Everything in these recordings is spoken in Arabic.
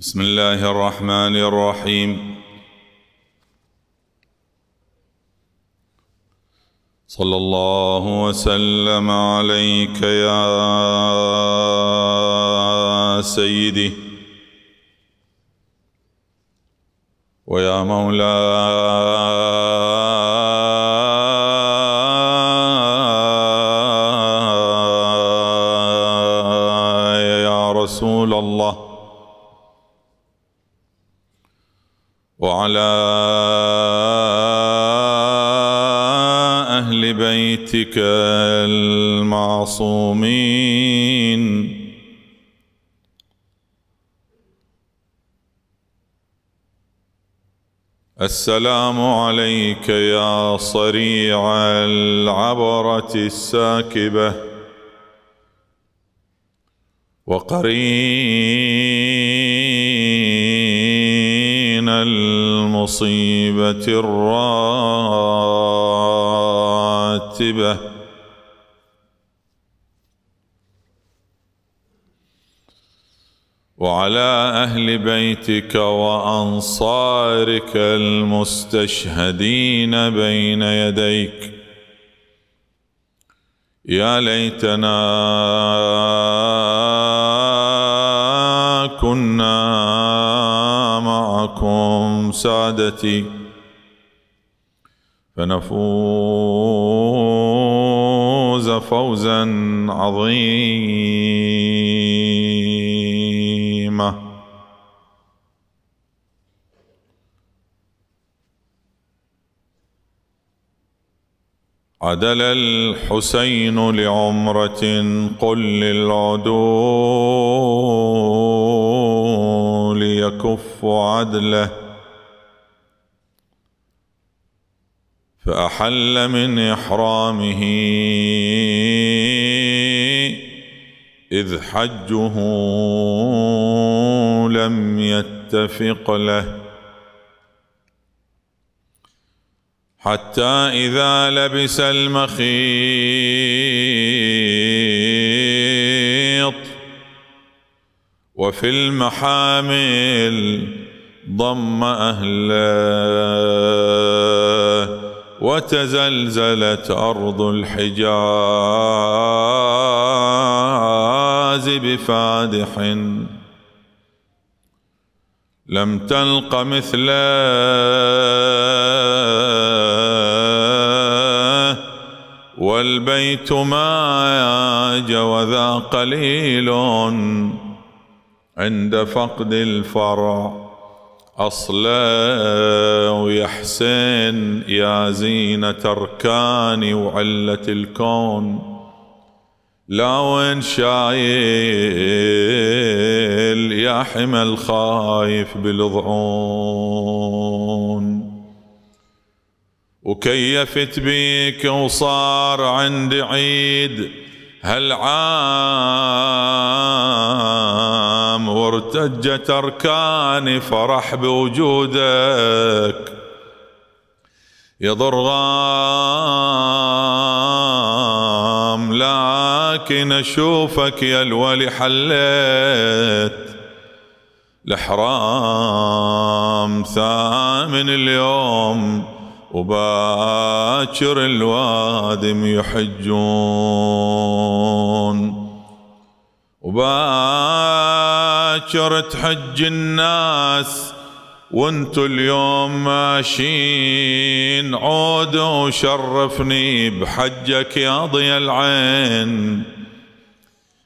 بسم الله الرحمن الرحيم صلى الله وسلم عليك يا سيدي ويا مولاي وعلى اهل بيتك المعصومين السلام عليك يا صريع العبره الساكبه وقريب المصيبة الراتبة وعلى أهل بيتك وأنصارك المستشهدين بين يديك يا ليتنا كنا سعادتي فنفوز فوزا عظيما عدل الحسين لعمرة قل للعدول يكف عدله فأحل من إحرامه إذ حجه لم يتفق له حتى إذا لبس المخيط وفي المحامل ضم أهله وتزلزلت أرض الحجاز بفادح لم تلق مثله والبيت ما وذا قليل عند فقد الفرع أصلا ويا حسين يا زينة أركاني وعلة الكون لا وين شايل يا حمى الخايف بالضعون وكيفت بيك وصار عندي عيد هل عام وارتجت أركاني فرح بوجودك يا ضرغام لكن أشوفك يا الولي حليت الإحرام ثامن اليوم وباكر الوادم يحجون وباكر تحج الناس وانتو اليوم ماشيين عود وشرفني بحجك يا ضي العين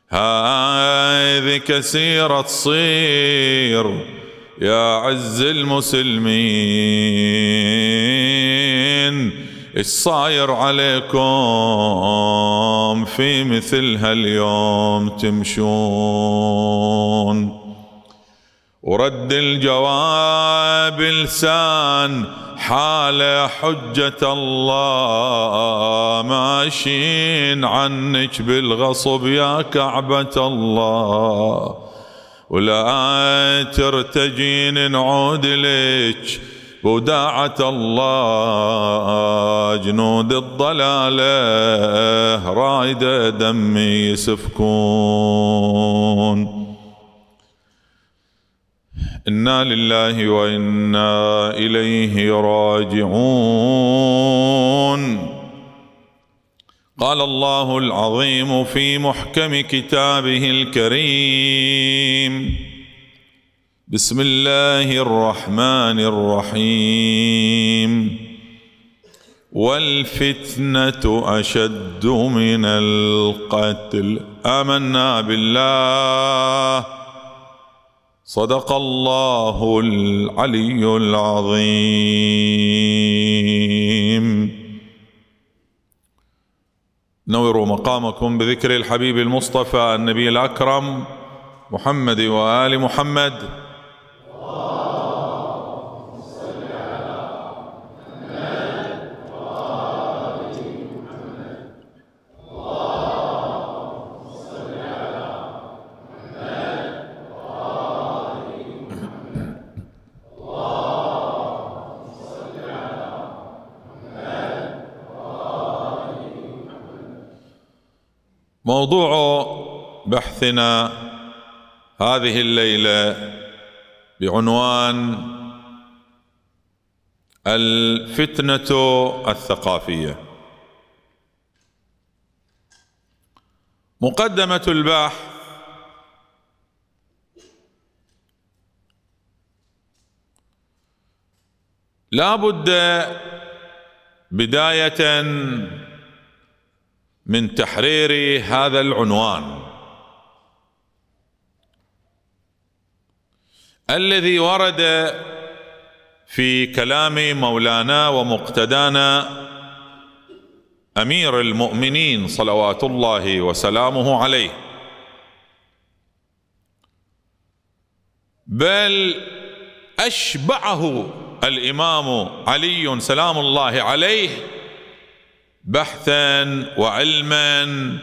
هذه كثيرة تصير يا عز المسلمين ايش صاير عليكم في مثل هاليوم تمشون ورد الجواب لسان حال حجة الله ماشين عنك بالغصب يا كعبة الله ولا ترتجين نعود لك وداعة الله جنود الضلالة رايدة دم يسفكون إنا لله وإنا إليه راجعون قال الله العظيم في محكم كتابه الكريم بسم الله الرحمن الرحيم والفتنه اشد من القتل امنا بالله صدق الله العلي العظيم نوروا مقامكم بذكر الحبيب المصطفى النبي الاكرم محمد وال محمد موضوع بحثنا هذه الليله بعنوان الفتنه الثقافيه مقدمه البحث لا بد بدايه من تحرير هذا العنوان الذي ورد في كلام مولانا ومقتدانا امير المؤمنين صلوات الله وسلامه عليه بل اشبعه الامام علي سلام الله عليه بحثا وعلما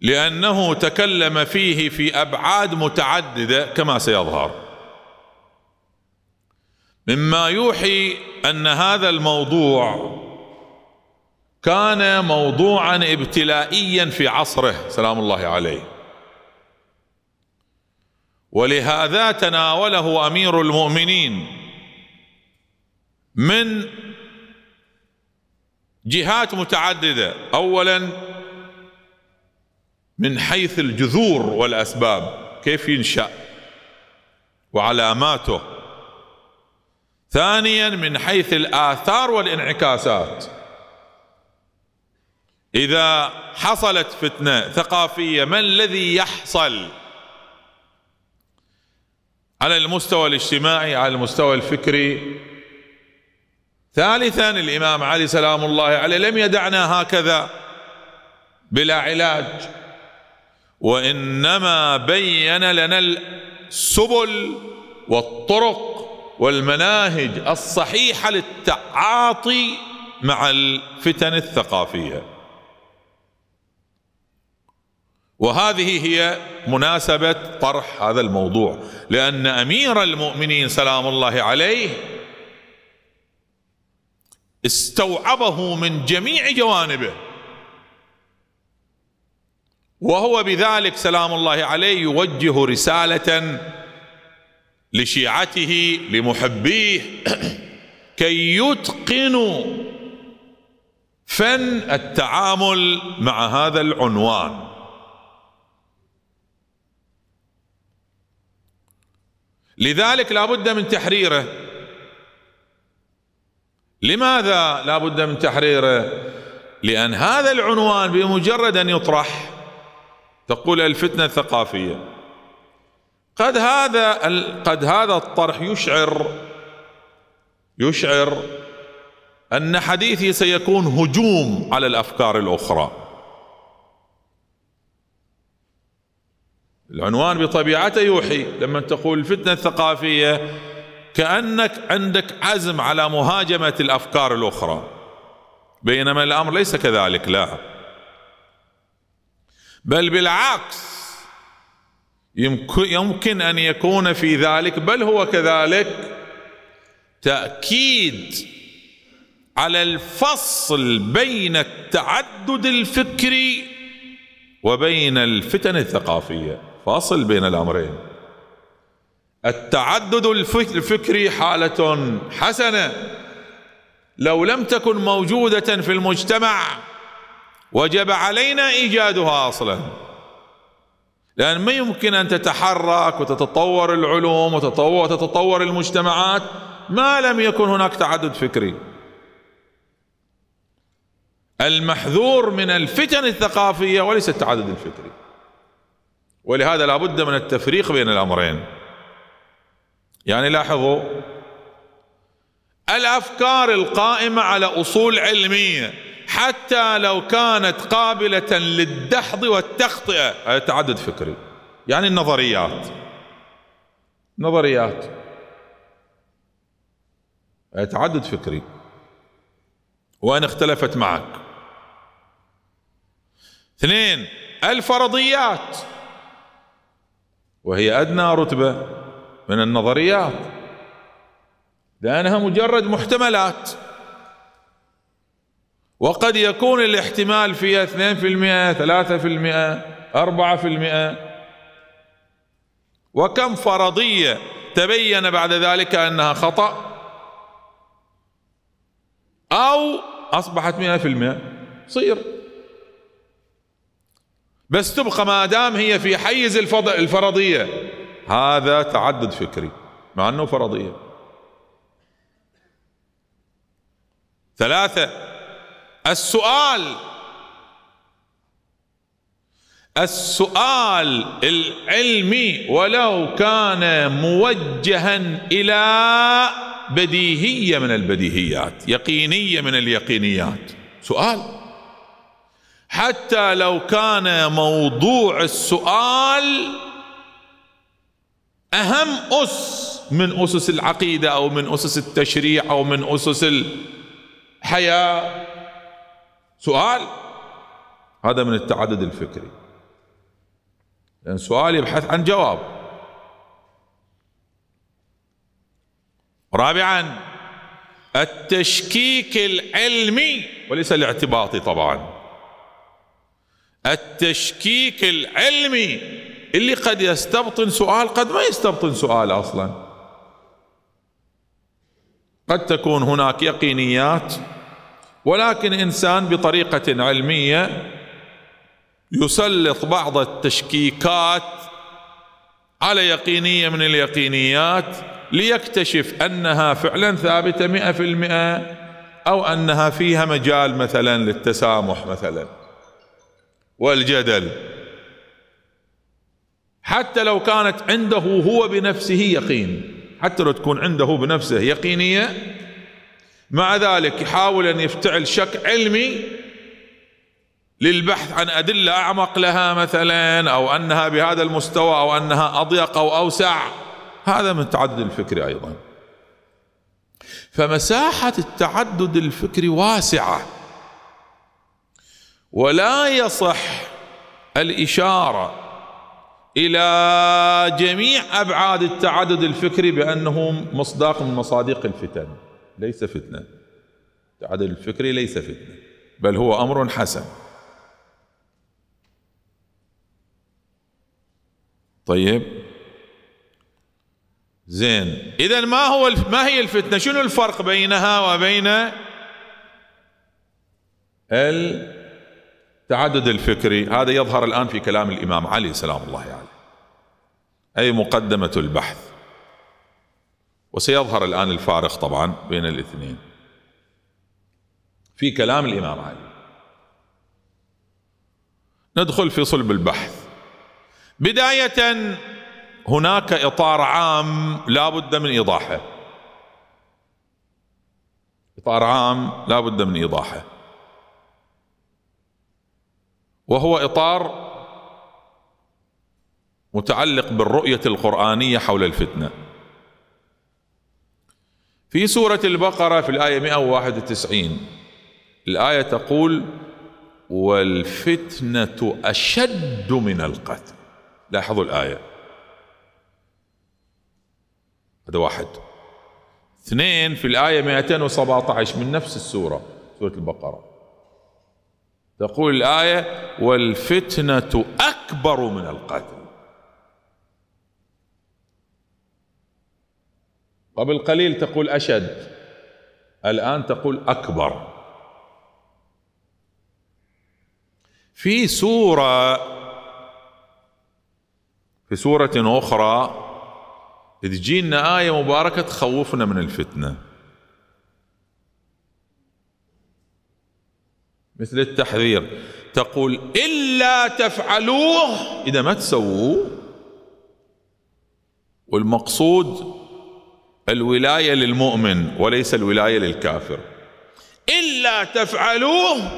لانه تكلم فيه في ابعاد متعدده كما سيظهر مما يوحي ان هذا الموضوع كان موضوعا ابتلائيا في عصره سلام الله عليه ولهذا تناوله امير المؤمنين من جهات متعدده اولا من حيث الجذور والاسباب كيف ينشا وعلاماته ثانيا من حيث الاثار والانعكاسات اذا حصلت فتنه ثقافيه ما الذي يحصل على المستوى الاجتماعي على المستوى الفكري ثالثا الإمام علي سلام الله عليه لم يدعنا هكذا بلا علاج وإنما بين لنا السبل والطرق والمناهج الصحيحة للتعاطي مع الفتن الثقافية وهذه هي مناسبة طرح هذا الموضوع لأن أمير المؤمنين سلام الله عليه استوعبه من جميع جوانبه وهو بذلك سلام الله عليه يوجه رسالة لشيعته لمحبيه كي يتقنوا فن التعامل مع هذا العنوان لذلك لابد من تحريره لماذا لا بد من تحريره لأن هذا العنوان بمجرد أن يطرح تقول الفتنة الثقافية قد هذا قد هذا الطرح يشعر يشعر أن حديثي سيكون هجوم على الأفكار الأخرى العنوان بطبيعته يوحي لما تقول الفتنة الثقافية كأنك عندك عزم على مهاجمة الأفكار الأخرى بينما الأمر ليس كذلك لا بل بالعكس يمكن أن يكون في ذلك بل هو كذلك تأكيد على الفصل بين التعدد الفكري وبين الفتن الثقافية فاصل بين الأمرين التعدد الفكري حالة حسنة لو لم تكن موجودة في المجتمع وجب علينا إيجادها أصلا لأن ما يمكن أن تتحرك وتتطور العلوم وتتطور المجتمعات ما لم يكن هناك تعدد فكري المحذور من الفتن الثقافية وليس التعدد الفكري ولهذا لابد من التفريق بين الأمرين يعني لاحظوا الافكار القائمه على اصول علميه حتى لو كانت قابله للدحض والتخطئه هذا تعدد فكري يعني النظريات نظريات تعدد فكري وان اختلفت معك اثنين الفرضيات وهي ادنى رتبه من النظريات لأنها مجرد محتملات وقد يكون الاحتمال فيها 2% 3% 4% وكم فرضية تبين بعد ذلك أنها خطأ أو أصبحت 100% صير بس تبقى ما دام هي في حيز الفرضية هذا تعدد فكري مع انه فرضيه ثلاثه السؤال السؤال العلمي ولو كان موجها الى بديهيه من البديهيات يقينيه من اليقينيات سؤال حتى لو كان موضوع السؤال أهم أس من أسس العقيدة أو من أسس التشريع أو من أسس الحياة سؤال هذا من التعدد الفكري لأن سؤال يبحث عن جواب رابعا التشكيك العلمي وليس الاعتباطي طبعا التشكيك العلمي اللي قد يستبطن سؤال قد ما يستبطن سؤال اصلا قد تكون هناك يقينيات ولكن انسان بطريقه علميه يسلط بعض التشكيكات على يقينيه من اليقينيات ليكتشف انها فعلا ثابته مئه في المئه او انها فيها مجال مثلا للتسامح مثلا والجدل حتى لو كانت عنده هو بنفسه يقين حتى لو تكون عنده بنفسه يقينية مع ذلك يحاول أن يفتعل شك علمي للبحث عن أدلة أعمق لها مثلا أو أنها بهذا المستوى أو أنها أضيق أو أوسع هذا من التعدد الفكري أيضا فمساحة التعدد الفكري واسعة ولا يصح الإشارة إلى جميع أبعاد التعدد الفكري بأنه مصداق من مصادق الفتن ليس فتنة التعدد الفكري ليس فتنة بل هو أمر حسن طيب زين إذا ما هو ما هي الفتنة شنو الفرق بينها وبين التعدد الفكري هذا يظهر الآن في كلام الإمام علي سلام الله عليه يعني. أي مقدمة البحث وسيظهر الآن الفارق طبعا بين الاثنين في كلام الإمام علي ندخل في صلب البحث بداية هناك إطار عام لا بد من إيضاحه إطار عام لا بد من إيضاحه وهو إطار متعلق بالرؤيه القرانيه حول الفتنه في سوره البقره في الايه 191 الايه تقول والفتنه اشد من القتل لاحظوا الايه هذا واحد اثنين في الآية 217 من نفس السورة سورة البقرة تقول الآية والفتنة أكبر من القتل قبل قليل تقول أشد الآن تقول أكبر في سورة في سورة أخرى تجينا آية مباركة تخوفنا من الفتنة مثل التحذير تقول إلا تفعلوه إذا ما تسووه والمقصود الولايه للمؤمن وليس الولايه للكافر الا تفعلوه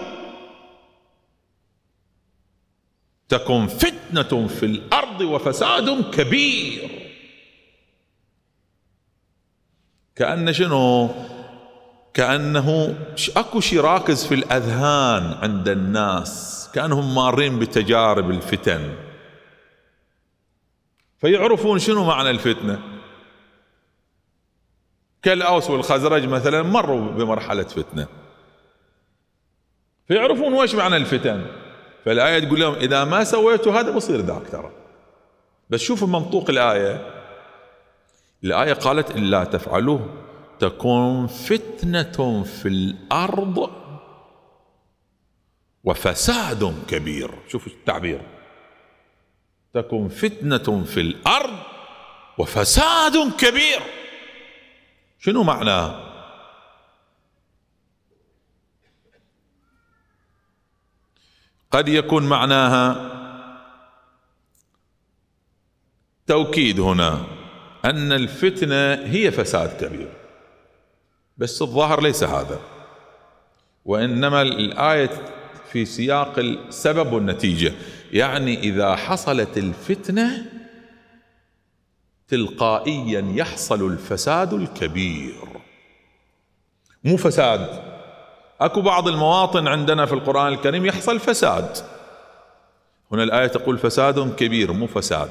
تكن فتنه في الارض وفساد كبير كأن شنو كأنه أكو شي راكز في الأذهان عند الناس كأنهم مارين بتجارب الفتن فيعرفون شنو معنى الفتنه كالأوس والخزرج مثلا مروا بمرحلة فتنة فيعرفون وش معنى الفتن فالآية تقول لهم إذا ما سويتوا هذا بصير ذاك ترى بس شوفوا منطوق الآية الآية قالت إلا تفعلوه تكون فتنة في الأرض وفساد كبير شوفوا التعبير تكون فتنة في الأرض وفساد كبير شنو معناها قد يكون معناها توكيد هنا ان الفتنه هي فساد كبير بس الظاهر ليس هذا وانما الايه في سياق السبب والنتيجه يعني اذا حصلت الفتنه تلقائيا يحصل الفساد الكبير مو فساد اكو بعض المواطن عندنا في القران الكريم يحصل فساد هنا الايه تقول فساد كبير مو فساد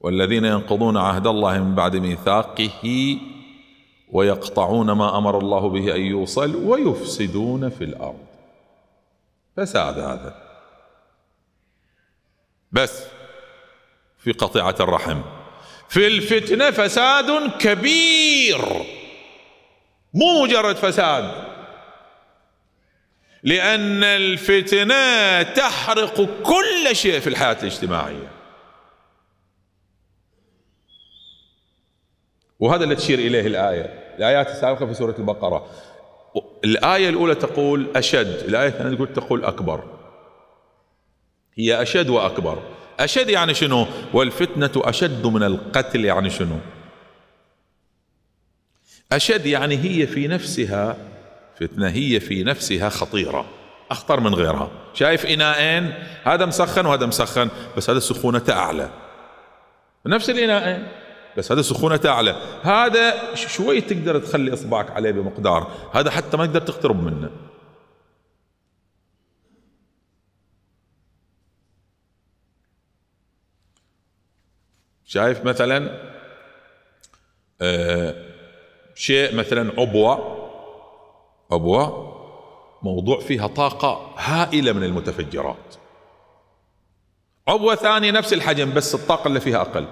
والذين ينقضون عهد الله من بعد ميثاقه ويقطعون ما امر الله به ان يوصل ويفسدون في الارض بس هذا هذا بس في قطيعة الرحم في الفتنة فساد كبير مو مجرد فساد لأن الفتنة تحرق كل شيء في الحياة الاجتماعية وهذا اللي تشير إليه الآية الآيات السابقة في سورة البقرة الآية الأولى تقول أشد الآية الثانية تقول تقول أكبر هي أشد وأكبر أشد يعني شنو والفتنة أشد من القتل يعني شنو أشد يعني هي في نفسها فتنة هي في نفسها خطيرة أخطر من غيرها شايف إناءين هذا مسخن وهذا مسخن بس هذا سخونته أعلى نفس الإناءين بس هذا سخونه اعلى هذا شوي تقدر تخلي اصبعك عليه بمقدار هذا حتى ما تقدر تقترب منه شايف مثلا آه شيء مثلا عبوه عبوه موضوع فيها طاقه هائله من المتفجرات عبوه ثانيه نفس الحجم بس الطاقه اللي فيها اقل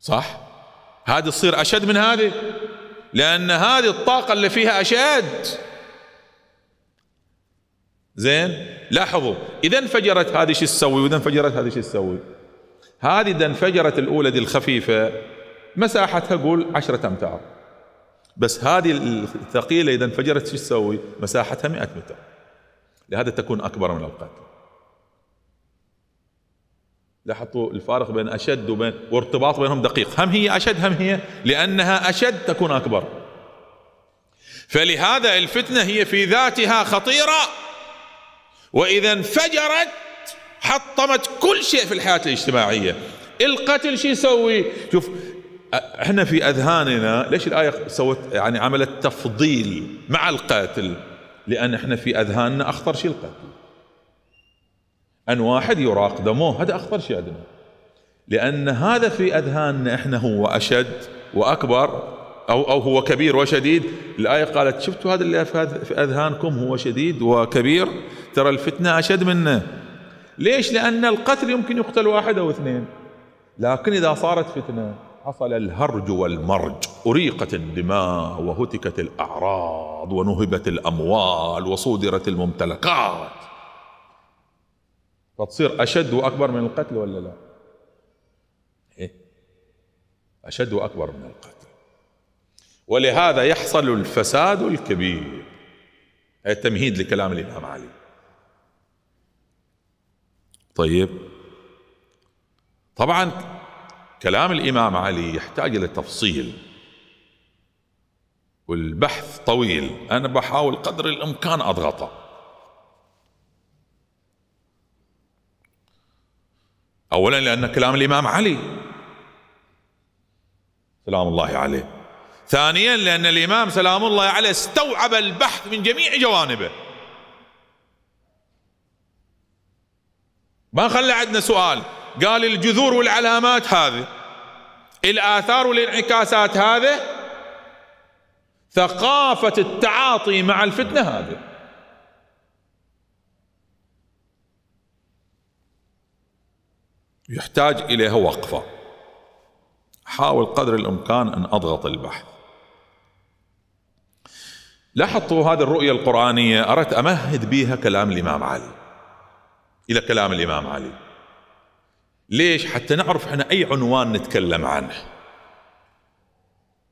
صح هذه تصير اشد من هذه لان هذه الطاقه اللي فيها اشد زين لاحظوا اذا انفجرت هذه شو تسوي واذا انفجرت هذه شو تسوي هذه اذا انفجرت الاولى دي الخفيفه مساحتها قول 10 امتار بس هذه الثقيله اذا انفجرت شو تسوي مساحتها 100 متر لهذا تكون اكبر من القتل لاحظوا الفارق بين أشد وبين وارتباط بينهم دقيق هم هي أشد هم هي لأنها أشد تكون أكبر فلهذا الفتنة هي في ذاتها خطيرة وإذا انفجرت حطمت كل شيء في الحياة الاجتماعية القتل شو يسوي شوف احنا في اذهاننا ليش الايه سوت يعني عملت تفضيل مع القاتل لان احنا في اذهاننا اخطر شيء القتل أن واحد يراق دمه هذا أخطر شيء عندنا لأن هذا في أذهاننا إحنا هو أشد وأكبر أو أو هو كبير وشديد الآية قالت شفتوا هذا اللي في أذهانكم هو شديد وكبير ترى الفتنة أشد منه ليش لأن القتل يمكن يقتل واحد أو اثنين لكن إذا صارت فتنة حصل الهرج والمرج أريقت الدماء وهتكت الأعراض ونهبت الأموال وصودرت الممتلكات فتصير أشد وأكبر من القتل ولا لا؟ إيه؟ أشد وأكبر من القتل ولهذا يحصل الفساد الكبير هذا تمهيد لكلام الإمام علي طيب طبعا كلام الإمام علي يحتاج إلى تفصيل والبحث طويل أنا بحاول قدر الإمكان أضغطه أولا لأن كلام الإمام علي سلام الله عليه ثانيا لأن الإمام سلام الله عليه استوعب البحث من جميع جوانبه ما خلى عندنا سؤال قال الجذور والعلامات هذه الآثار والانعكاسات هذه ثقافة التعاطي مع الفتنة هذه يحتاج إليها وقفة حاول قدر الإمكان أن أضغط البحث لاحظتوا هذه الرؤية القرآنية أردت أمهد بها كلام الإمام علي إلى كلام الإمام علي ليش حتى نعرف احنا أي عنوان نتكلم عنه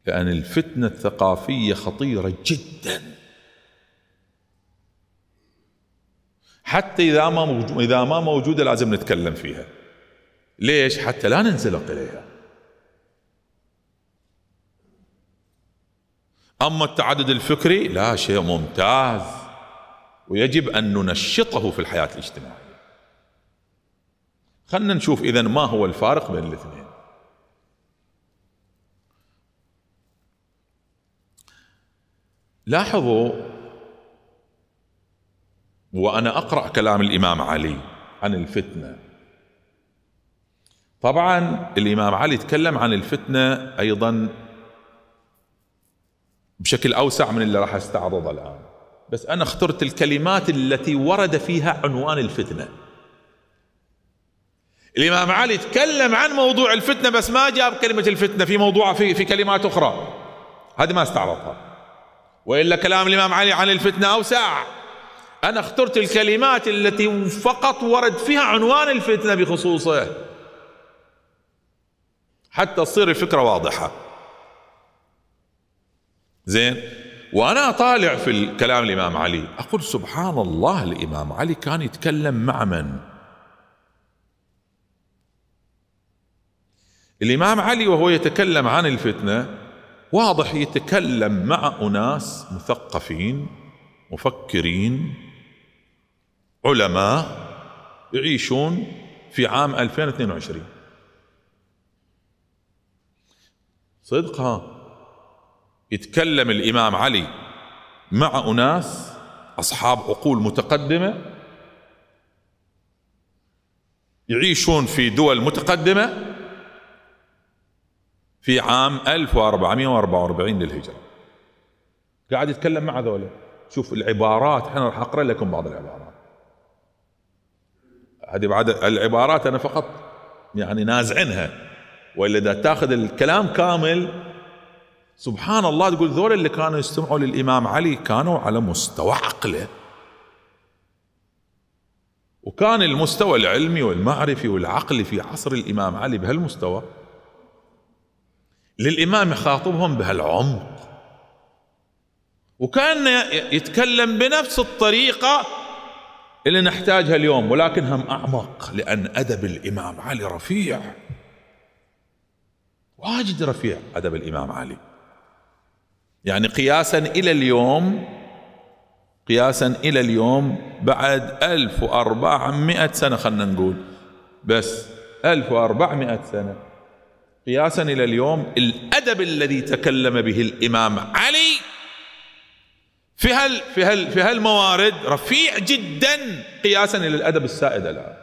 لأن الفتنة الثقافية خطيرة جدا حتى إذا ما إذا ما موجودة لازم نتكلم فيها ليش حتى لا ننزلق إليها أما التعدد الفكري لا شيء ممتاز ويجب أن ننشطه في الحياة الاجتماعية خلنا نشوف إذا ما هو الفارق بين الاثنين لاحظوا وأنا أقرأ كلام الإمام علي عن الفتنة طبعا الإمام علي تكلم عن الفتنة أيضا بشكل أوسع من اللي راح أستعرضه الآن بس أنا اخترت الكلمات التي ورد فيها عنوان الفتنة الإمام علي تكلم عن موضوع الفتنة بس ما جاب كلمة الفتنة في موضوع في, في كلمات أخرى هذه ما استعرضها وإلا كلام الإمام علي عن الفتنة أوسع أنا اخترت الكلمات التي فقط ورد فيها عنوان الفتنة بخصوصه حتى تصير الفكرة واضحة زين وأنا طالع في كلام الإمام علي أقول سبحان الله الإمام علي كان يتكلم مع من الإمام علي وهو يتكلم عن الفتنة واضح يتكلم مع أناس مثقفين مفكرين علماء يعيشون في عام 2022 صدق ها يتكلم الإمام علي مع أناس أصحاب عقول متقدمة يعيشون في دول متقدمة في عام 1444 للهجرة قاعد يتكلم مع ذولا شوف العبارات انا راح اقرا لكم بعض العبارات هذه بعد العبارات انا فقط يعني نازعنها والا اذا تاخذ الكلام كامل سبحان الله تقول ذول اللي كانوا يستمعوا للامام علي كانوا على مستوى عقله وكان المستوى العلمي والمعرفي والعقلي في عصر الامام علي بهالمستوى للامام يخاطبهم بهالعمق وكان يتكلم بنفس الطريقه اللي نحتاجها اليوم ولكنهم اعمق لان ادب الامام علي رفيع واجد رفيع أدب الإمام علي يعني قياسا إلى اليوم قياسا إلى اليوم بعد 1400 سنة خلنا نقول بس 1400 سنة قياسا إلى اليوم الأدب الذي تكلم به الإمام علي في هال في هال في هالموارد رفيع جدا قياسا الى الادب السائد الان.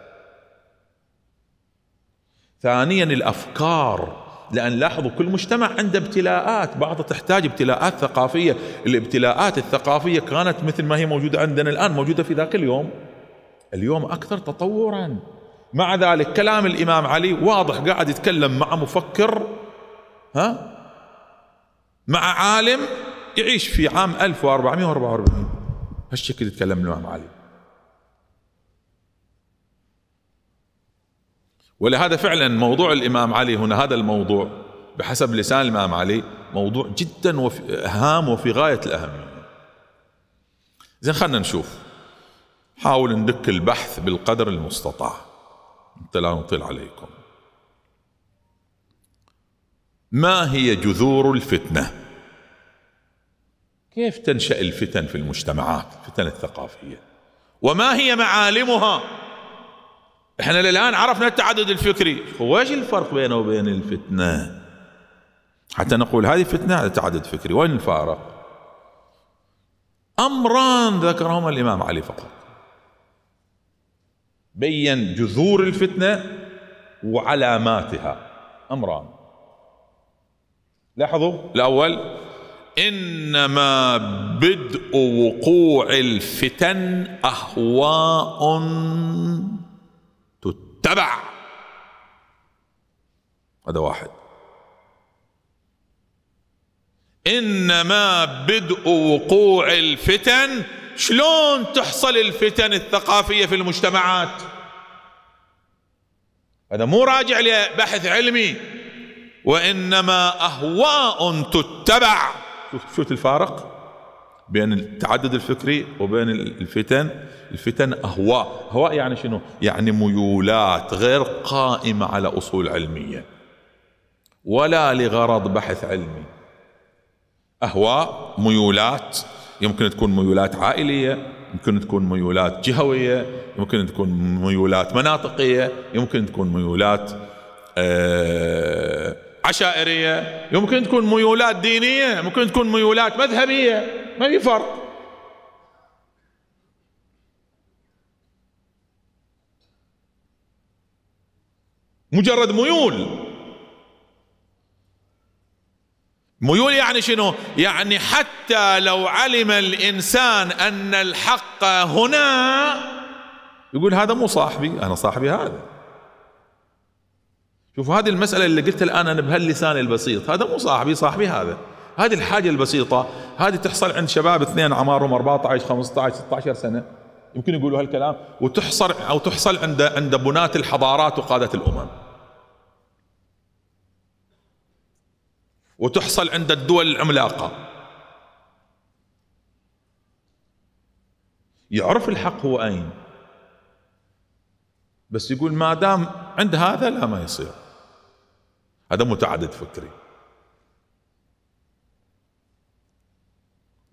ثانيا الافكار لأن لاحظوا كل مجتمع عنده ابتلاءات بعضها تحتاج ابتلاءات ثقافية الابتلاءات الثقافية كانت مثل ما هي موجودة عندنا الآن موجودة في ذاك اليوم اليوم أكثر تطورا مع ذلك كلام الإمام علي واضح قاعد يتكلم مع مفكر ها مع عالم يعيش في عام 1444 هالشكل يتكلم الإمام علي ولهذا فعلا موضوع الإمام علي هنا هذا الموضوع بحسب لسان الإمام علي موضوع جدا وفي هام وفي غاية الأهمية زين خلينا نشوف حاول ندك البحث بالقدر المستطاع حتى لا نطيل عليكم ما هي جذور الفتنة كيف تنشأ الفتن في المجتمعات الفتن الثقافية وما هي معالمها احنا الان عرفنا التعدد الفكري وايش الفرق بينه وبين الفتنه حتى نقول هذه فتنه هذا تعدد فكري وين الفارق امران ذكرهما الامام علي فقط بين جذور الفتنه وعلاماتها امران لاحظوا الاول انما بدء وقوع الفتن اهواء تبع هذا واحد انما بدء وقوع الفتن شلون تحصل الفتن الثقافيه في المجتمعات هذا مو راجع لبحث علمي وانما اهواء تتبع شفت الفارق بين التعدد الفكري وبين الفتن الفتن أهواء هواء يعني شنو يعني ميولات غير قائمة على أصول علمية ولا لغرض بحث علمي أهواء ميولات يمكن تكون ميولات عائلية يمكن تكون ميولات جهوية يمكن تكون ميولات مناطقية يمكن تكون ميولات آه عشائرية يمكن تكون ميولات دينية ممكن تكون ميولات مذهبية ما في فرق مجرد ميول ميول يعني شنو يعني حتى لو علم الإنسان أن الحق هنا يقول هذا مو صاحبي أنا صاحبي هذا شوفوا هذه المسألة اللي قلت الآن أنا بهاللسان البسيط هذا مو صاحبي صاحبي هذا هذه الحاجة البسيطة هذه تحصل عند شباب اثنين أعمارهم 14 15 16 سنة يمكن يقولوا هالكلام وتحصل أو تحصل عند عند بناة الحضارات وقادة الأمم وتحصل عند الدول العملاقة يعرف الحق هو أين بس يقول ما دام عند هذا لا ما يصير هذا متعدد فكري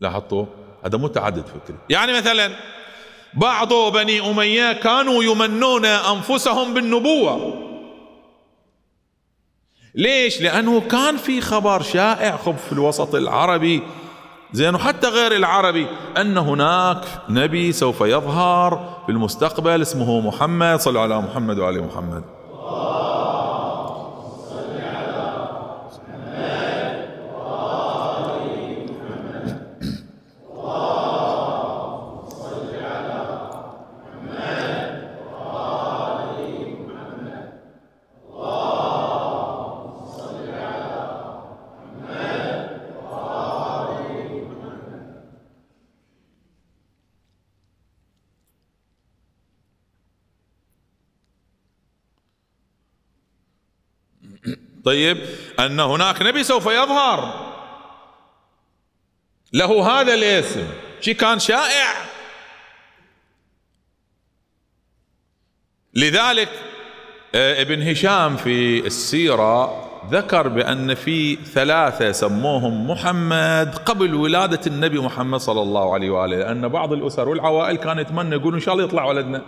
لاحظتوا هذا متعدد فكري يعني مثلا بعض بني أمية كانوا يمنون أنفسهم بالنبوة ليش؟ لأنه كان في خبر شائع خب في الوسط العربي زين وحتى غير العربي أن هناك نبي سوف يظهر في المستقبل اسمه محمد صلى على محمد وعلى محمد طيب أن هناك نبي سوف يظهر له هذا الاسم شي كان شائع لذلك آه، ابن هشام في السيرة ذكر بأن في ثلاثة سموهم محمد قبل ولادة النبي محمد صلى الله عليه وآله لأن بعض الأسر والعوائل كانوا يتمنى يقولوا إن شاء الله يطلع ولدنا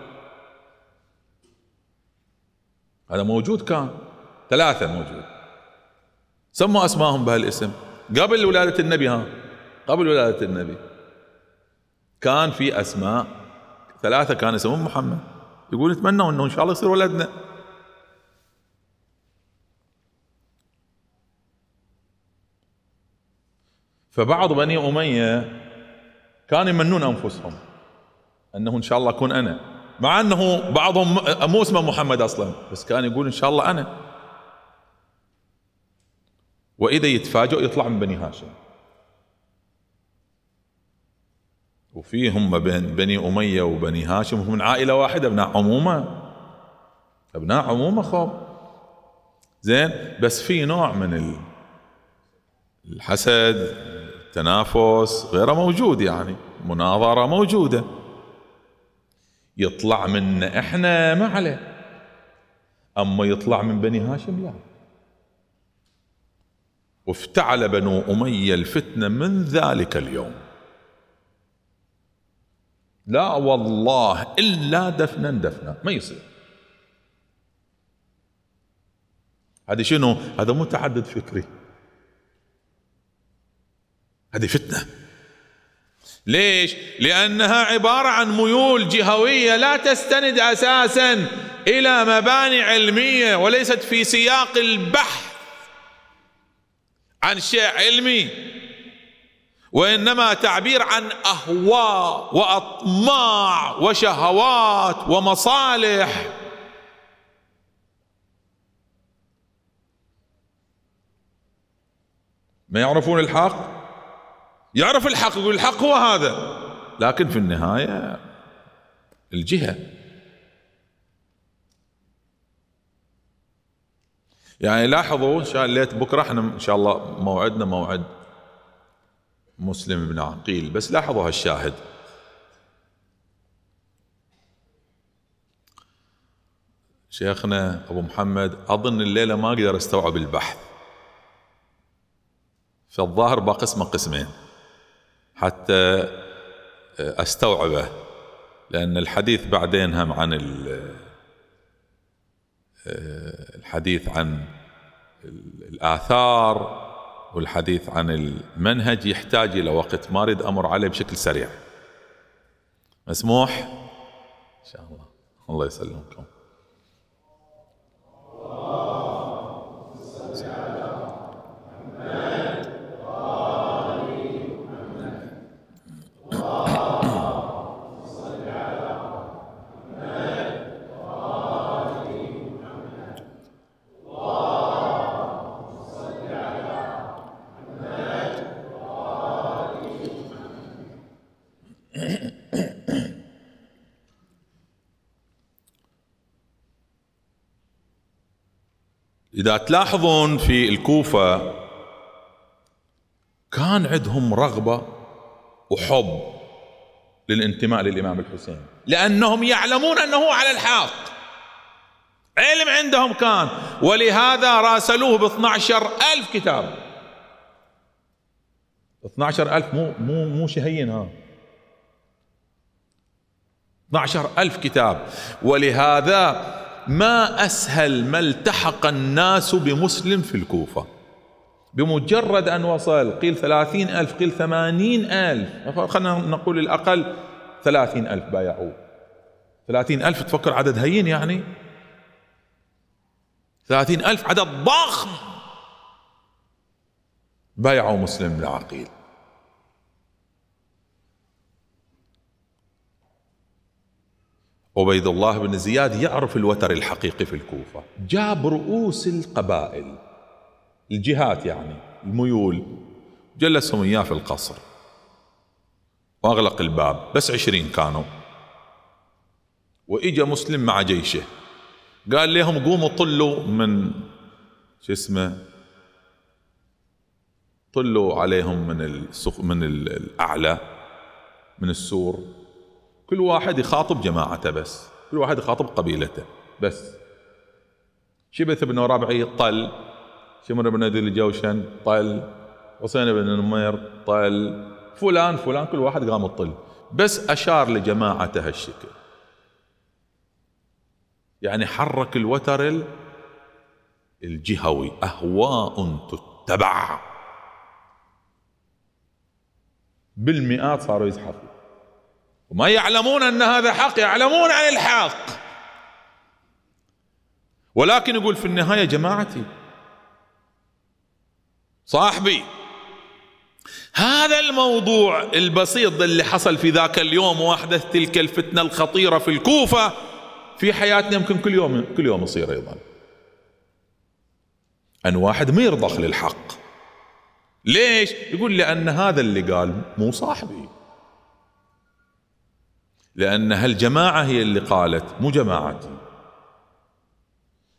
هذا موجود كان ثلاثة موجود سموا أسماءهم بهالاسم قبل ولادة النبي ها قبل ولادة النبي كان في أسماء ثلاثة كان اسمهم محمد يقول نتمنى أنه إن شاء الله يصير ولدنا فبعض بني أمية كانوا يمنون أنفسهم أنه إن شاء الله أكون أنا مع أنه بعضهم مو اسمه محمد أصلا بس كان يقول إن شاء الله أنا واذا يتفاجئ يطلع من بني هاشم وفي هم بين بني اميه وبني هاشم هم من عائله واحده ابناء عمومه ابناء عمومه خوب زين بس في نوع من الحسد التنافس غيره موجود يعني مناظره موجوده يطلع منا احنا ما عليه اما يطلع من بني هاشم لا وافتعل بنو أمية الفتنة من ذلك اليوم لا والله إلا دفنا دفنا ما يصير هذا شنو هذا مو تعدد فكري هذه فتنة ليش لأنها عبارة عن ميول جهوية لا تستند أساسا إلى مباني علمية وليست في سياق البحث عن شيء علمي وانما تعبير عن اهواء واطماع وشهوات ومصالح ما يعرفون الحق يعرف الحق يقول الحق هو هذا لكن في النهايه الجهه يعني لاحظوا ان شاء الله بكره احنا ان شاء الله موعدنا موعد مسلم بن عقيل بس لاحظوا هالشاهد شيخنا ابو محمد اظن الليله ما اقدر استوعب البحث فالظاهر بقسمه قسمين حتى استوعبه لان الحديث بعدين هم عن ال الحديث عن الآثار والحديث عن المنهج يحتاج إلى وقت ما أريد أمر عليه بشكل سريع مسموح إن شاء الله الله يسلمكم إذا تلاحظون في الكوفة كان عندهم رغبة وحب للانتماء للإمام الحسين لأنهم يعلمون أنه على الحق علم عندهم كان ولهذا راسلوه ب 12 ألف كتاب 12 ألف مو مو مو شهين ها 12 ألف كتاب ولهذا ما أسهل ما التحق الناس بمسلم في الكوفة بمجرد أن وصل قيل ثلاثين ألف قيل ثمانين ألف خلينا نقول الأقل ثلاثين ألف بايعوه ثلاثين ألف تفكر عدد هين يعني ثلاثين ألف عدد ضخم بايعوا مسلم العقيل عبيد الله بن زياد يعرف الوتر الحقيقي في الكوفة جاب رؤوس القبائل الجهات يعني الميول جلسهم إياه في القصر وأغلق الباب بس عشرين كانوا وإجا مسلم مع جيشه قال لهم قوموا طلوا من شو اسمه طلوا عليهم من السخ من الأعلى من السور كل واحد يخاطب جماعته بس كل واحد يخاطب قبيلته بس شبث بن ربعي طل شمر بن ذي الجوشن طل حسين بن نمير طل فلان فلان كل واحد قام يطل بس اشار لجماعته هالشكل يعني حرك الوتر الجهوي اهواء تتبع بالمئات صاروا يزحفوا وما يعلمون ان هذا حق يعلمون عن الحق ولكن يقول في النهايه جماعتي صاحبي هذا الموضوع البسيط اللي حصل في ذاك اليوم واحدث تلك الفتنه الخطيره في الكوفه في حياتنا يمكن كل يوم كل يوم يصير ايضا ان واحد ما يرضخ للحق ليش يقول لان هذا اللي قال مو صاحبي لأنها الجماعة هي اللي قالت مو جماعتي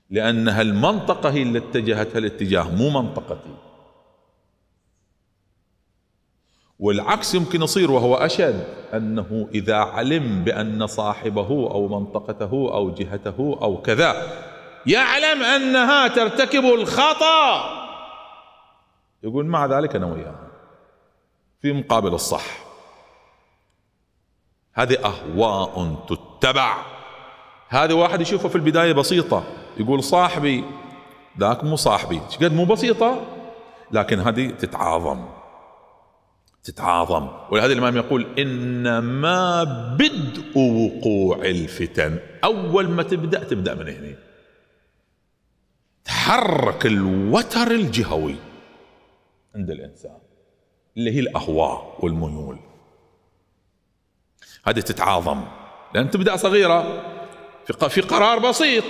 لأنها المنطقة هي اللي اتجهتها الاتجاه مو منطقتي والعكس يمكن يصير وهو أشد أنه إذا علم بأن صاحبه أو منطقته أو جهته أو كذا يعلم أنها ترتكب الخطأ يقول مع ذلك أنا وياها في مقابل الصح هذه أهواء تتبع هذه واحد يشوفها في البداية بسيطة يقول صاحبي ذاك مو صاحبي قد مو بسيطة لكن هذه تتعاظم تتعاظم ولهذا الإمام يقول إنما بدء وقوع الفتن أول ما تبدأ تبدأ من هنا تحرك الوتر الجهوي عند الإنسان اللي هي الأهواء والميول هذه تتعاظم لأن تبدأ صغيرة في في قرار بسيط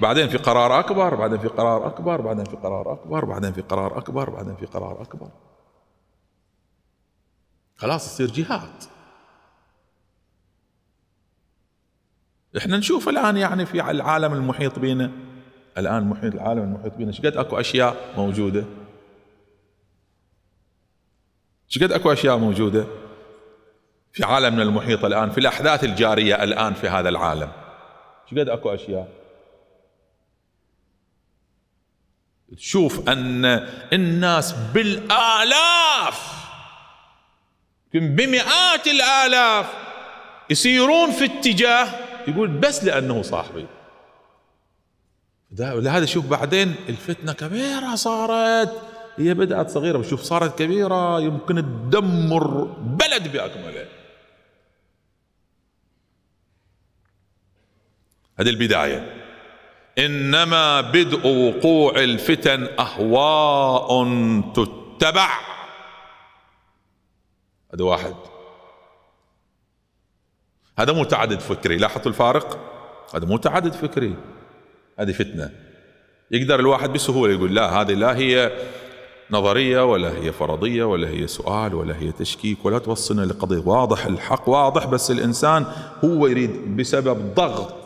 بعدين في قرار أكبر بعدين في قرار أكبر بعدين في قرار أكبر بعدين في قرار أكبر بعدين في قرار أكبر خلاص تصير جهات احنا نشوف الان يعني في العالم المحيط بنا الان محيط العالم المحيط بنا شقد اكو اشياء موجوده شقد اكو اشياء موجوده في عالمنا المحيط الآن في الأحداث الجارية الآن في هذا العالم شقد أكو أشياء تشوف أن الناس بالآلاف بمئات الآلاف يسيرون في اتجاه يقول بس لأنه صاحبي لهذا شوف بعدين الفتنة كبيرة صارت هي بدأت صغيرة بشوف صارت كبيرة يمكن تدمر بلد بأكمله هذه البداية إنما بدء وقوع الفتن أهواء تتبع هذا واحد هذا متعدد فكري لاحظتوا الفارق هذا متعدد فكري هذه فتنة يقدر الواحد بسهولة يقول لا هذه لا هي نظرية ولا هي فرضية ولا هي سؤال ولا هي تشكيك ولا توصلنا لقضية واضح الحق واضح بس الإنسان هو يريد بسبب ضغط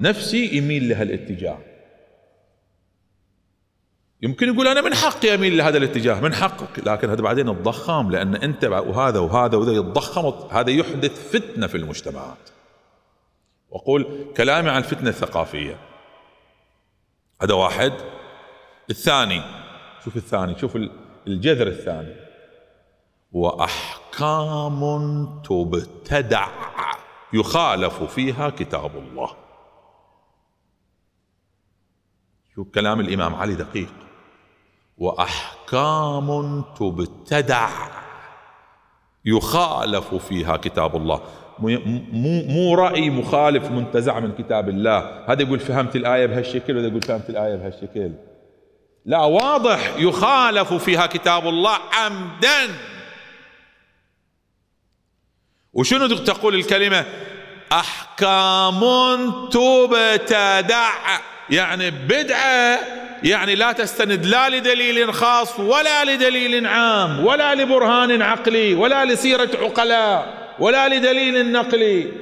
نفسي يميل لهالاتجاه يمكن يقول انا من حقي اميل لهذا الاتجاه من حقك لكن هذا بعدين الضخام لان انت وهذا وهذا وذا يتضخم هذا يحدث فتنه في المجتمعات واقول كلامي عن الفتنه الثقافيه هذا واحد الثاني شوف الثاني شوف الجذر الثاني واحكام تبتدع يخالف فيها كتاب الله شوف كلام الإمام علي دقيق وأحكام تبتدع يخالف فيها كتاب الله مو مو رأي مخالف منتزع من كتاب الله هذا يقول فهمت الآية بهالشكل وهذا يقول فهمت الآية بهالشكل لا واضح يخالف فيها كتاب الله عمدا وشنو تقول الكلمة أحكام تبتدع يعني بدعة يعني لا تستند لا لدليل خاص ولا لدليل عام ولا لبرهان عقلي ولا لسيرة عقلاء ولا لدليل نقلي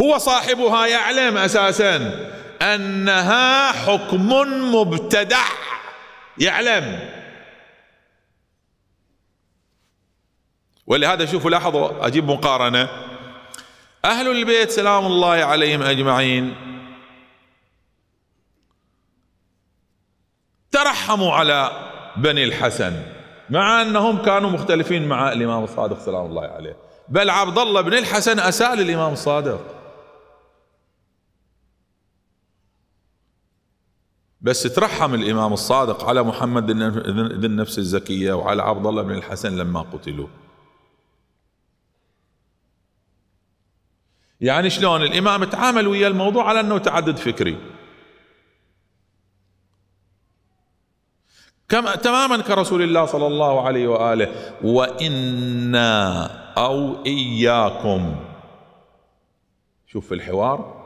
هو صاحبها يعلم اساسا انها حكم مبتدع يعلم ولهذا شوفوا لاحظوا اجيب مقارنه اهل البيت سلام الله عليهم اجمعين ترحموا على بني الحسن مع انهم كانوا مختلفين مع الامام الصادق سلام الله عليه بل عبد الله بن الحسن اساء للامام الصادق بس ترحم الامام الصادق على محمد ذي النفس الزكيه وعلى عبد الله بن الحسن لما قتلوا يعني شلون الامام تعامل ويا الموضوع على انه تعدد فكري كما تماما كرسول الله صلى الله عليه واله وانا او اياكم شوف الحوار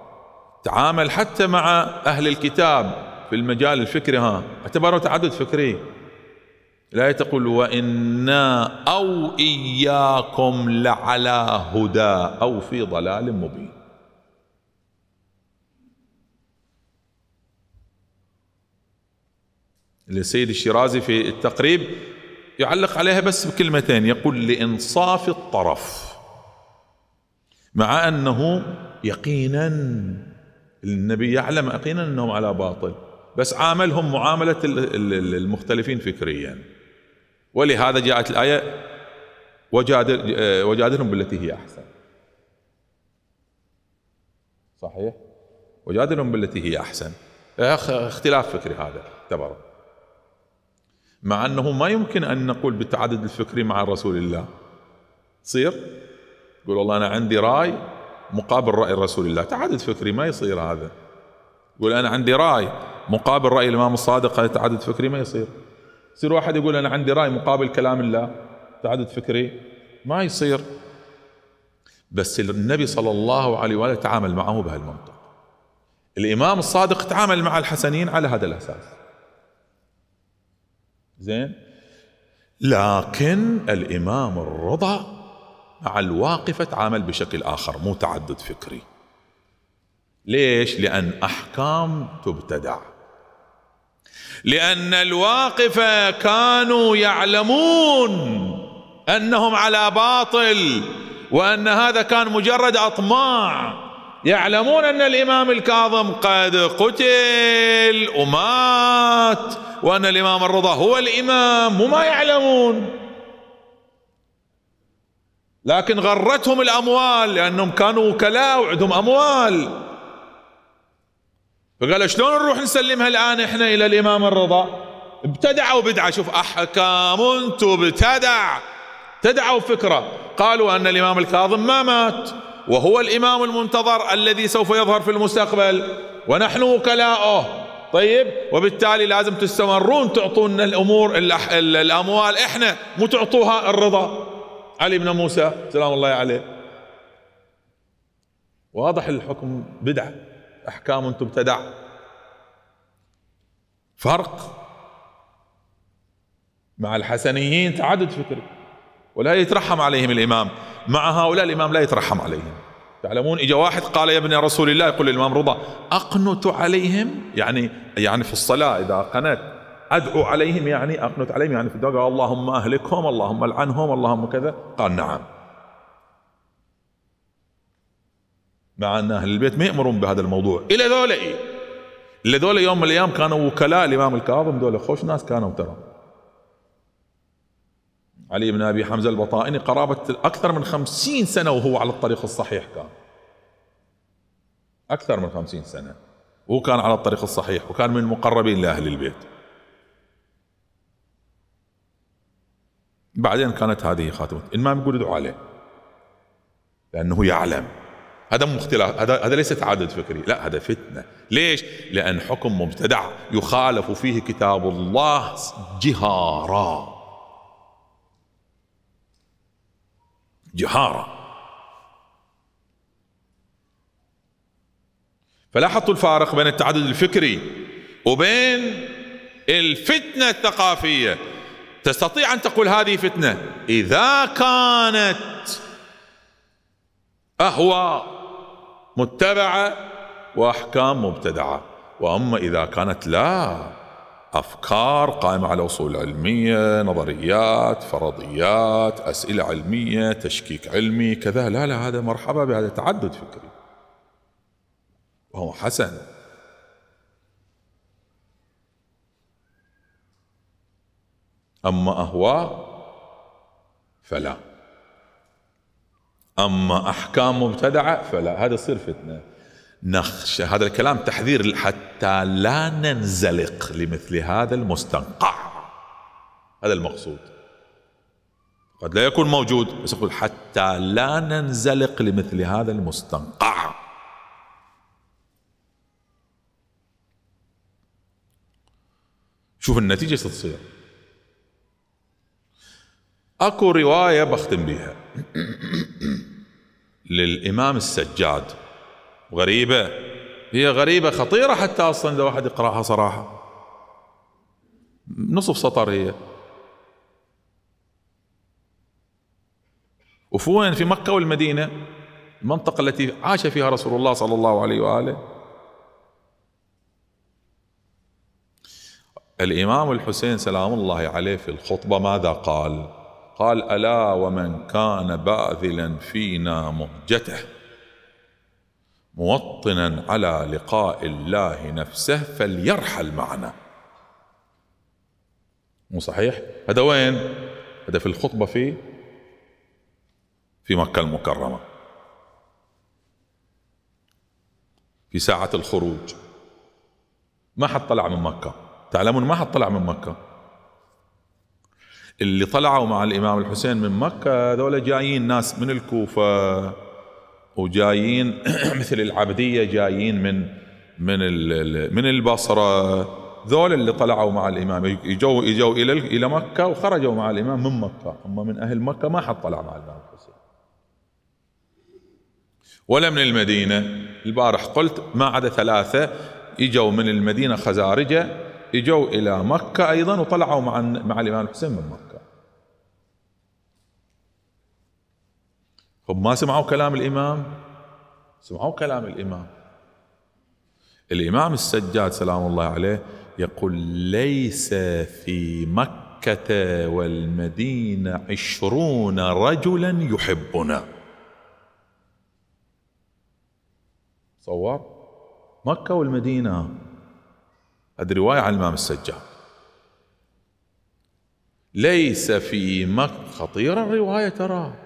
تعامل حتى مع اهل الكتاب في المجال الفكري ها اعتبره تعدد فكري الآية تقول وإنا أو إياكم لعلى هدى أو في ضلال مبين السيد الشيرازي في التقريب يعلق عليها بس بكلمتين يقول لإنصاف الطرف مع أنه يقينا النبي يعلم يقينا أنهم على باطل بس عاملهم معاملة المختلفين فكريا ولهذا جاءت الآية وجادل آه، وجادلهم بالتي هي أحسن صحيح وجادلهم بالتي هي أحسن اختلاف فكري هذا اعتبره مع أنه ما يمكن أن نقول بالتعدد الفكري مع رسول الله تصير يقول والله أنا عندي رأي مقابل رأي رسول الله تعدد فكري ما يصير هذا يقول أنا عندي رأي مقابل رأي الإمام الصادق هذا تعدد فكري ما يصير يصير واحد يقول انا عندي راي مقابل كلام الله تعدد فكري ما يصير بس النبي صلى الله عليه واله تعامل معه بهالمنطق الامام الصادق تعامل مع الحسنين على هذا الاساس زين لكن الامام الرضا مع الواقفة تعامل بشكل آخر مو تعدد فكري ليش؟ لأن أحكام تبتدع لأن الواقف كانوا يعلمون أنهم على باطل وأن هذا كان مجرد أطماع يعلمون أن الإمام الكاظم قد قتل ومات وأن الإمام الرضا هو الإمام وما يعلمون لكن غرتهم الأموال لأنهم كانوا وكلاء وعندهم أموال فقال شلون نروح نسلمها الآن إحنا إلى الإمام الرضا ابتدعوا بدعة شوف أحكام تبتدع ابتدعوا فكرة قالوا أن الإمام الكاظم ما مات وهو الإمام المنتظر الذي سوف يظهر في المستقبل ونحن وكلاؤه طيب وبالتالي لازم تستمرون تعطونا الأمور الأموال إحنا مو تعطوها الرضا علي بن موسى سلام الله عليه واضح الحكم بدعه أحكام تبتدع فرق مع الحسنيين تعدد فكري ولا يترحم عليهم الإمام مع هؤلاء الإمام لا يترحم عليهم تعلمون إجا واحد قال يا ابن رسول الله يقول للإمام رضا أقنت عليهم يعني يعني في الصلاة إذا قنت أدعو عليهم يعني أقنت عليهم يعني في الدعاء اللهم أهلكهم اللهم العنهم اللهم كذا قال نعم مع أن أهل البيت ما يأمرون بهذا الموضوع إلى ذولا إيه اللي ذولا يوم من الأيام كانوا وكلاء الإمام الكاظم ذولا خوش ناس كانوا ترى علي بن أبي حمزة البطائني قرابة أكثر من خمسين سنة وهو على الطريق الصحيح كان أكثر من خمسين سنة وهو كان على الطريق الصحيح وكان من المقربين لأهل البيت بعدين كانت هذه خاتمة الإمام يقول ادعوا عليه لأنه يعلم هذا مو اختلاف هذا هذا ليس تعدد فكري لا هذا فتنه ليش؟ لان حكم مبتدع يخالف فيه كتاب الله جهارا جهارا فلاحظوا الفارق بين التعدد الفكري وبين الفتنه الثقافيه تستطيع ان تقول هذه فتنه اذا كانت اهواء متبعة وأحكام مبتدعة وأما إذا كانت لا أفكار قائمة على أصول علمية نظريات فرضيات أسئلة علمية تشكيك علمي كذا لا لا هذا مرحبا بهذا تعدد فكري وهو حسن أما أهواء فلا أما أحكام مبتدعة فلا هذا يصير فتنة نخشى هذا الكلام تحذير حتى لا ننزلق لمثل هذا المستنقع هذا المقصود قد لا يكون موجود بس أقول حتى لا ننزلق لمثل هذا المستنقع شوف النتيجة تصير اكو رواية بختم بها للإمام السجاد غريبة هي غريبة خطيرة حتى أصلا إذا واحد يقرأها صراحة نصف سطر هي وفوين وين في مكة والمدينة المنطقة التي عاش فيها رسول الله صلى الله عليه وآله الإمام الحسين سلام الله عليه في الخطبة ماذا قال؟ قال ألا ومن كان باذلا فينا مهجته موطنا على لقاء الله نفسه فليرحل معنا مو صحيح هذا وين هذا في الخطبة في في مكة المكرمة في ساعة الخروج ما حد طلع من مكة تعلمون ما حد طلع من مكة اللي طلعوا مع الامام الحسين من مكه هذول جايين ناس من الكوفه وجايين مثل العبديه جايين من من من البصره ذول اللي طلعوا مع الامام اجوا اجوا الى الى مكه وخرجوا مع الامام من مكه اما من اهل مكه ما حد طلع مع الامام الحسين ولا من المدينه البارح قلت ما عدا ثلاثه اجوا من المدينه خزارجه اجوا الى مكه ايضا وطلعوا مع مع الامام الحسين من مكه طب ما سمعوا كلام الإمام سمعوا كلام الإمام الإمام السجاد سلام الله عليه يقول ليس في مكة والمدينة عشرون رجلا يحبنا تصور مكة والمدينة هذه رواية عن الإمام السجاد ليس في مكة خطيرة الرواية ترى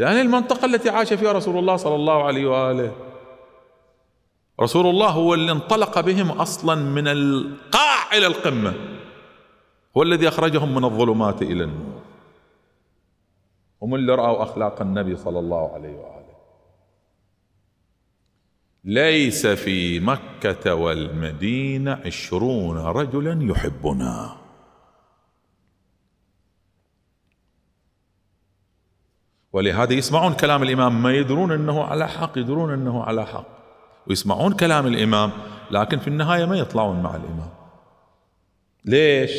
لأن المنطقة التي عاش فيها رسول الله صلى الله عليه وآله رسول الله هو اللي انطلق بهم أصلا من القاع إلى القمة هو الذي أخرجهم من الظلمات إلى النور هم اللي رأوا أخلاق النبي صلى الله عليه وآله ليس في مكة والمدينة عشرون رجلا يحبنا ولهذا يسمعون كلام الإمام ما يدرون أنه على حق يدرون أنه على حق ويسمعون كلام الإمام لكن في النهاية ما يطلعون مع الإمام ليش؟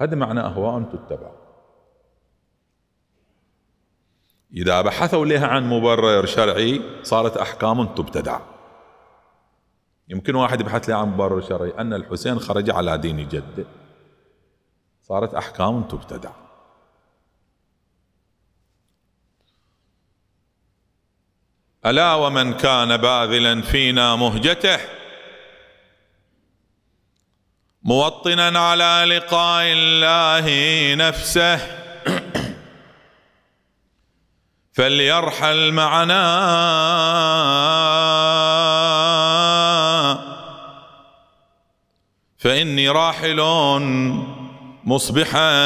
هذا معنى أهواء تتبع إذا بحثوا لها عن مبرر شرعي صارت أحكام تبتدع يمكن واحد يبحث لي عن مبرر شرعي أن الحسين خرج على دين جده صارت أحكام تبتدع الا ومن كان باذلا فينا مهجته موطنا على لقاء الله نفسه فليرحل معنا فاني راحل مصبحا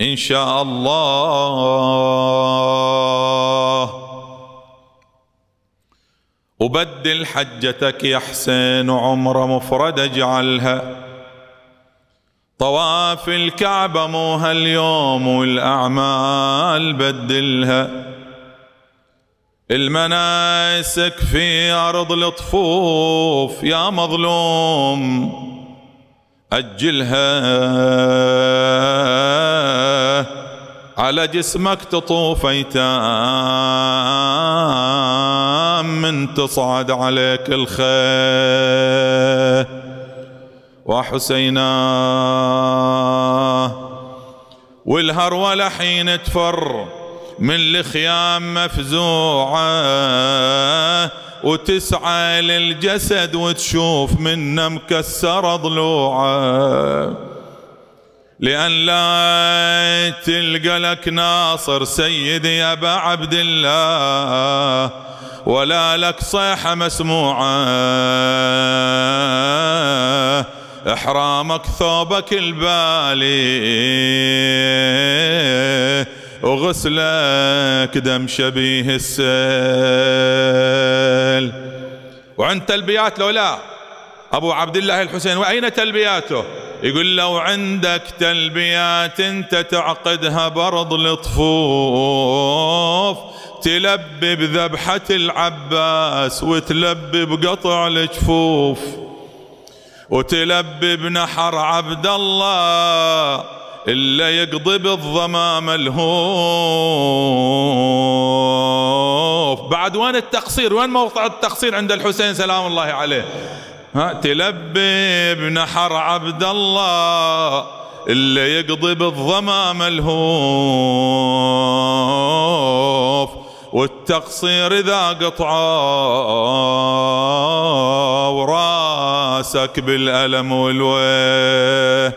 ان شاء الله وبدل حجتك يا حسين وعمره مفرد اجعلها طواف الكعبة مو هاليوم والأعمال بدلها المناسك في أرض الطفوف يا مظلوم أجلها على جسمك تطوف أيتام من تصعد عليك الخيل وحسيناه والهرولة حين تفر من الخيام مفزوعة وتسعى للجسد وتشوف منه مكسرة ضلوعة لأن لا تلقى لك ناصر سيدي أبا عبد الله ولا لك صيحة مسموعة إحرامك ثوبك البالي وغسلك دم شبيه السيل وعند تلبيات لو لا أبو عبد الله الحسين وأين تلبياته يقول لو عندك تلبيات انت تعقدها برض لطفوف تلبي بذبحة العباس وتلبي بقطع الجفوف وتلبي بنحر عبد الله إلا يقضي بالضمام الهوف بعد وين التقصير وين موقع التقصير عند الحسين سلام الله عليه ها تلبي بنحر عبد الله إلا يقضي بالضمام الهوف والتقصير ذا قطعة وراسك بالألم والويه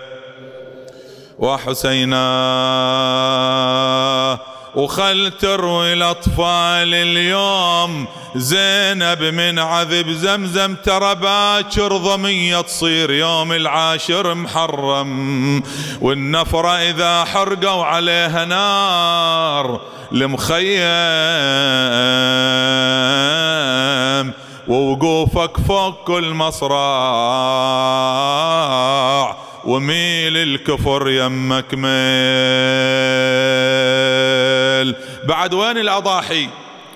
وحسيناه وخل تروي الأطفال اليوم زينب من عذب زمزم ترى باكر ضمية تصير يوم العاشر محرم والنفرة إذا حرقوا عليها نار المخيم ووقوفك فوق كل مصراع وميل الكفر يمك ميل بعد وين الاضاحي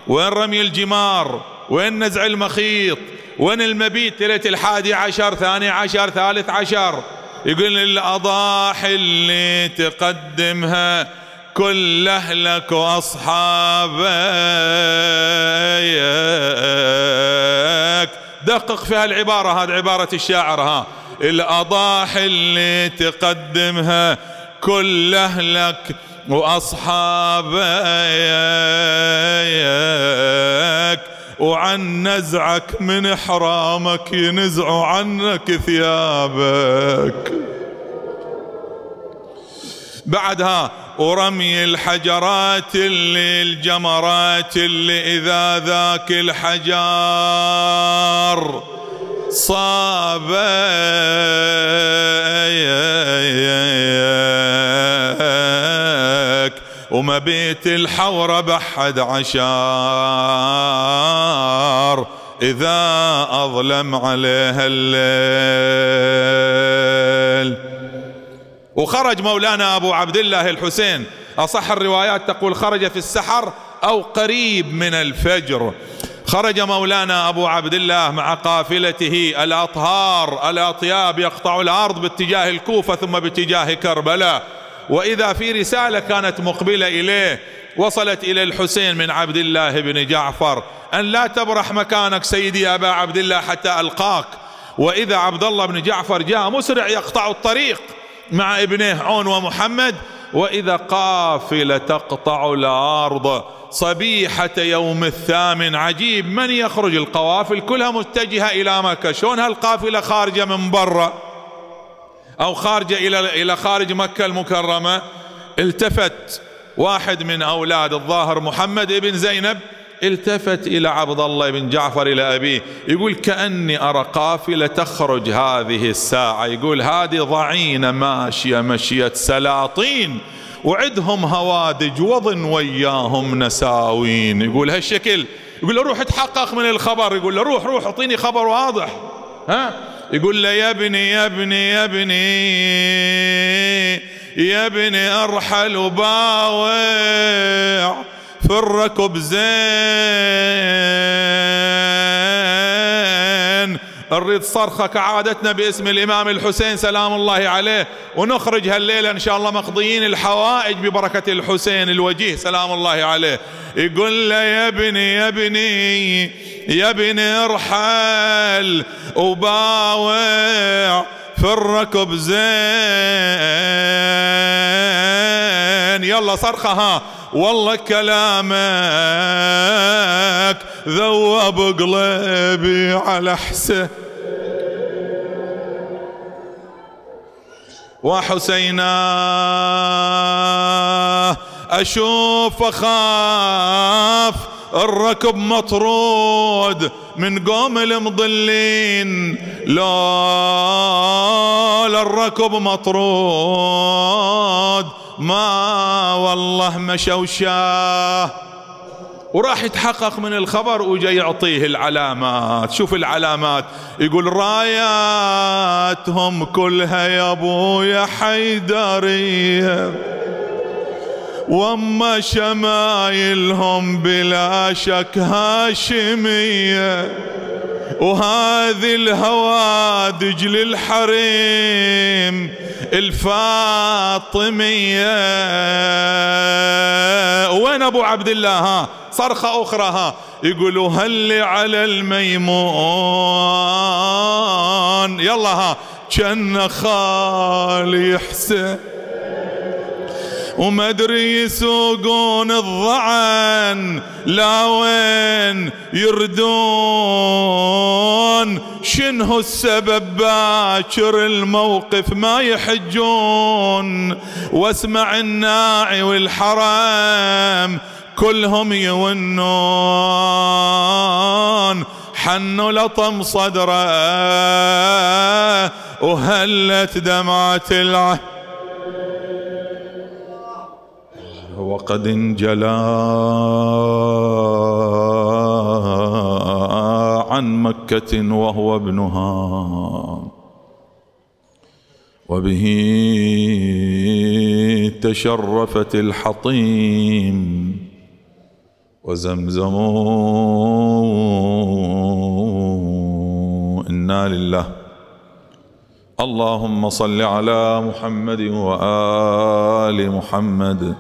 وين رمي الجمار وين نزع المخيط وين المبيت ليله الحادي عشر ثاني عشر ثالث عشر يقول الاضاحي اللي تقدمها كل اهلك واصحابك دقق في هالعباره هذه عباره الشاعر ها الأضاحي اللي تقدمها كل أهلك وأصحابك وعن نزعك من حرامك ينزعوا عنك ثيابك بعدها ورمي الحجرات اللي الجمرات اللي إذا ذاك الحجار صاب ومبيت الحور بحد عشار إذا أظلم عليها الليل وخرج مولانا أبو عبد الله الحسين أصح الروايات تقول خرج في السحر أو قريب من الفجر خرج مولانا ابو عبد الله مع قافلته الاطهار الاطياب يقطع الارض باتجاه الكوفه ثم باتجاه كربلاء واذا في رساله كانت مقبله اليه وصلت الى الحسين من عبد الله بن جعفر ان لا تبرح مكانك سيدي ابا عبد الله حتى القاك واذا عبد الله بن جعفر جاء مسرع يقطع الطريق مع ابنه عون ومحمد وإذا قافلة تقطع الأرض صبيحة يوم الثامن عجيب من يخرج القوافل كلها متجهة إلى مكة شلون هالقافلة خارجة من برا أو خارجة إلى إلى خارج مكة المكرمة التفت واحد من أولاد الظاهر محمد ابن زينب التفت إلى عبد الله بن جعفر إلى أبيه يقول كأني أرى قافلة تخرج هذه الساعة يقول هذه ضعينة ماشية مشية سلاطين وعدهم هوادج وظن وياهم نساوين يقول هالشكل يقول له روح اتحقق من الخبر يقول له روح روح اعطيني خبر واضح ها يقول له يا ابني يا ابني يا ابني يا ابني ارحل وباوع بر زين نريد صرخة كعادتنا باسم الإمام الحسين سلام الله عليه ونخرج هالليلة إن شاء الله مقضيين الحوائج ببركة الحسين الوجيه سلام الله عليه يقول له يا ابني يا ابني يا ابني ارحل وباوع في الركب زين يلا صرخة ها والله كلامك ذوب قلبي على حسه وحسينا أشوف أخاف الركب مطرود من قوم المضلين لولا الركب مطرود ما والله مشوا شاه وراح يتحقق من الخبر وجا يعطيه العلامات شوف العلامات يقول راياتهم كلها يا ابويا حيدريه واما شمايلهم بلا شك هاشميه وهذه الهوادج للحريم الفاطمية وين أبو عبد الله ها صرخة أخرى ها يقولوا هل على الميمون يلا ها كان خالي حسين وما ادري يسوقون الضعن لا وين يردون شنه السبب باكر الموقف ما يحجون واسمع الناعي والحرام كلهم يونون حنوا لطم صدره وهلت دمعة العين وقد انجلى عن مكة وهو ابنها وبه تشرفت الحطيم وزمزم انا لله اللهم صل على محمد وال محمد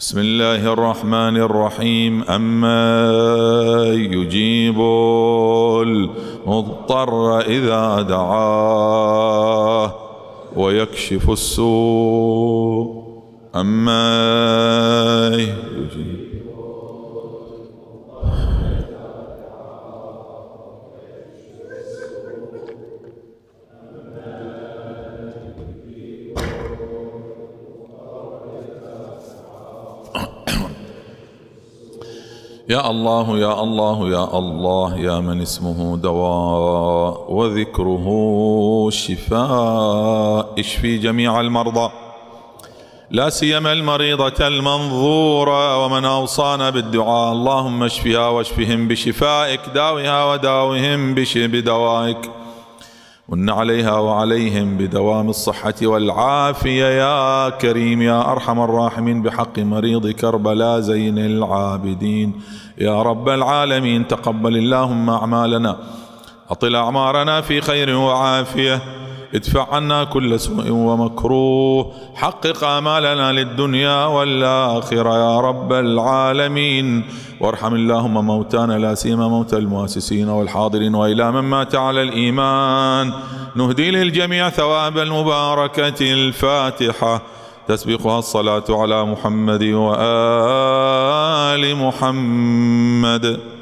بسم الله الرحمن الرحيم أما يجيب المضطر إذا دعاه ويكشف السوء أما يجيب يا الله يا الله يا الله يا من اسمه دواء وذكره شفاء اشفي جميع المرضى لا سيما المريضة المنظورة ومن أوصانا بالدعاء اللهم اشفها واشفهم بشفائك داوها وداوهم بدوائك ون عليها وعليهم بدوام الصحة والعافية يا كريم يا أرحم الراحمين بحق مريض كربلاء زين العابدين يا رب العالمين تقبل اللهم أعمالنا أطل أعمارنا في خير وعافية ادفع عنا كل سوء ومكروه حقق آمالنا للدنيا والآخرة يا رب العالمين وارحم اللهم موتانا لا سيما موتى المؤسسين والحاضرين وإلى من مات على الإيمان نهدي للجميع ثواب المباركة الفاتحة تسبقها الصلاة على محمد وآل محمد